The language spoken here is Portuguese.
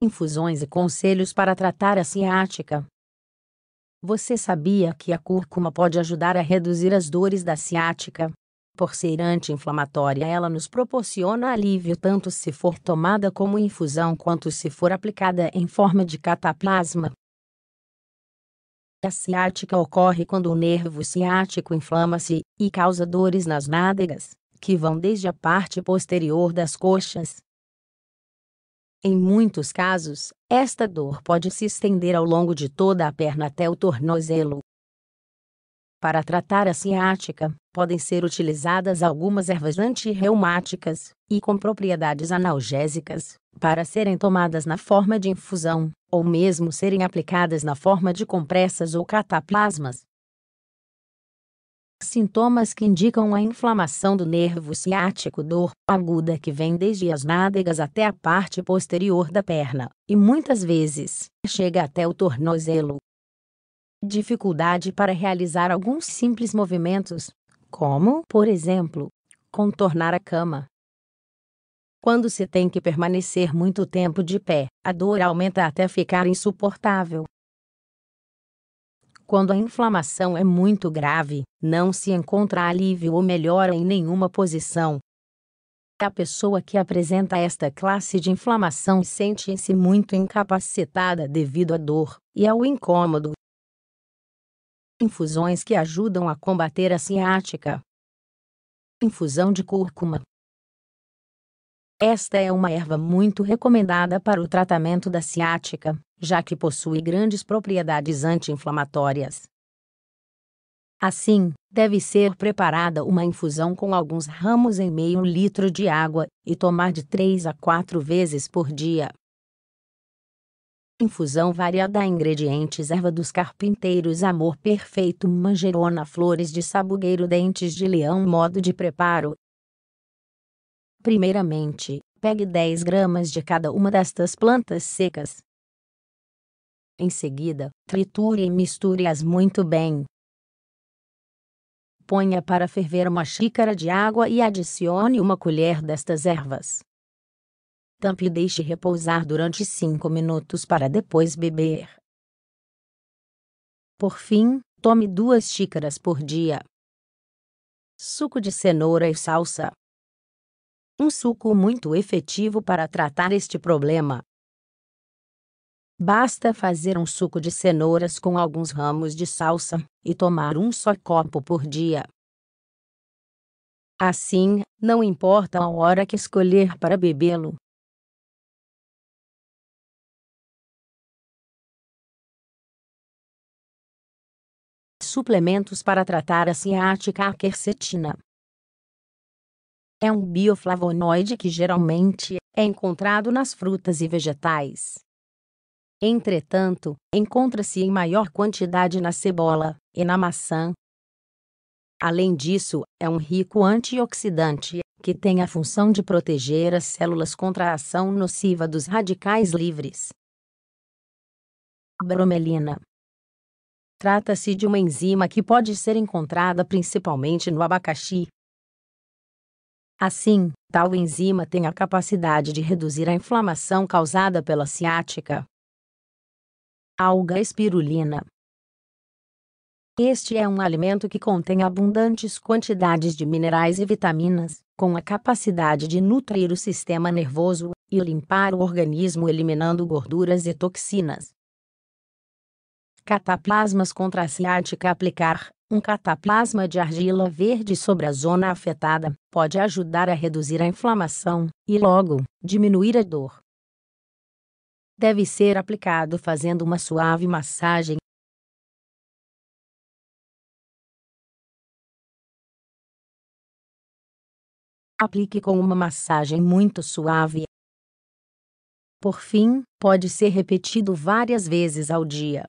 infusões e conselhos para tratar a ciática. Você sabia que a cúrcuma pode ajudar a reduzir as dores da ciática? Por ser anti-inflamatória, ela nos proporciona alívio tanto se for tomada como infusão quanto se for aplicada em forma de cataplasma. A ciática ocorre quando o nervo ciático inflama-se e causa dores nas nádegas, que vão desde a parte posterior das coxas em muitos casos, esta dor pode se estender ao longo de toda a perna até o tornozelo. Para tratar a ciática, podem ser utilizadas algumas ervas antirreumáticas e com propriedades analgésicas, para serem tomadas na forma de infusão, ou mesmo serem aplicadas na forma de compressas ou cataplasmas. Sintomas que indicam a inflamação do nervo ciático, dor aguda que vem desde as nádegas até a parte posterior da perna, e muitas vezes chega até o tornozelo. Dificuldade para realizar alguns simples movimentos, como, por exemplo, contornar a cama. Quando se tem que permanecer muito tempo de pé, a dor aumenta até ficar insuportável. Quando a inflamação é muito grave, não se encontra alívio ou melhora em nenhuma posição. A pessoa que apresenta esta classe de inflamação sente-se muito incapacitada devido à dor e ao incômodo. Infusões que ajudam a combater a ciática. Infusão de cúrcuma, esta é uma erva muito recomendada para o tratamento da ciática, já que possui grandes propriedades anti-inflamatórias. Assim, deve ser preparada uma infusão com alguns ramos em meio litro de água e tomar de 3 a 4 vezes por dia. Infusão variada a ingredientes erva dos carpinteiros amor perfeito manjerona flores de sabugueiro dentes de leão modo de preparo Primeiramente, pegue 10 gramas de cada uma destas plantas secas. Em seguida, triture e misture-as muito bem. Ponha para ferver uma xícara de água e adicione uma colher destas ervas. Tampe e deixe repousar durante 5 minutos para depois beber. Por fim, tome duas xícaras por dia. Suco de cenoura e salsa um suco muito efetivo para tratar este problema. Basta fazer um suco de cenouras com alguns ramos de salsa e tomar um só copo por dia. Assim, não importa a hora que escolher para bebê-lo. Suplementos para tratar a ciática quercetina é um bioflavonoide que geralmente é encontrado nas frutas e vegetais. Entretanto, encontra-se em maior quantidade na cebola e na maçã. Além disso, é um rico antioxidante que tem a função de proteger as células contra a ação nociva dos radicais livres. Bromelina Trata-se de uma enzima que pode ser encontrada principalmente no abacaxi, Assim, tal enzima tem a capacidade de reduzir a inflamação causada pela ciática. Alga espirulina. Este é um alimento que contém abundantes quantidades de minerais e vitaminas, com a capacidade de nutrir o sistema nervoso e limpar o organismo eliminando gorduras e toxinas. Cataplasmas contra a ciática aplicar um cataplasma de argila verde sobre a zona afetada pode ajudar a reduzir a inflamação e, logo, diminuir a dor. Deve ser aplicado fazendo uma suave massagem. Aplique com uma massagem muito suave. Por fim, pode ser repetido várias vezes ao dia.